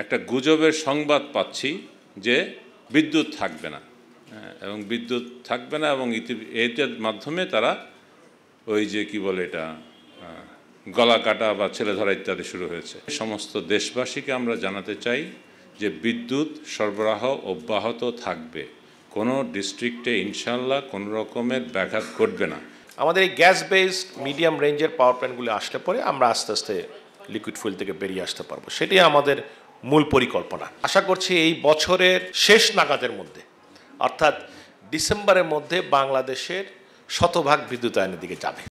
একটা গুজবের সংবাদ পাচ্ছি যে বিদ্যুৎ থাকবে না হ্যাঁ, এবং বিদ্যুৎ থাকবে না এবং এটার মাধ্যমে তারা ওই যে কি বলে এটা গলা কাটা বা ছেলে ধরা ইত্যাদি শুরু হয়েছে সমস্ত দেশবাসীকে আমরা জানাতে চাই যে বিদ্যুৎ সরবরাহ অব্যাহত থাকবে কোনো ডিস্ট্রিক্টে ইনশাল্লাহ কোনো রকমের ব্যাঘাত ঘটবে না আমাদের এই গ্যাস বেসড মিডিয়াম রেঞ্জের পাওয়ার প্ল্যান্টগুলি আসলে পরে আমরা আস্তে আস্তে লিকুইড ফুল থেকে বেরিয়ে আসতে পারবো সেটাই আমাদের মূল পরিকল্পনা আশা করছি এই বছরের শেষ নাগাদের মধ্যে অর্থাৎ ডিসেম্বরের মধ্যে বাংলাদেশের শতভাগ বিদ্যুতায়নের দিকে যাবে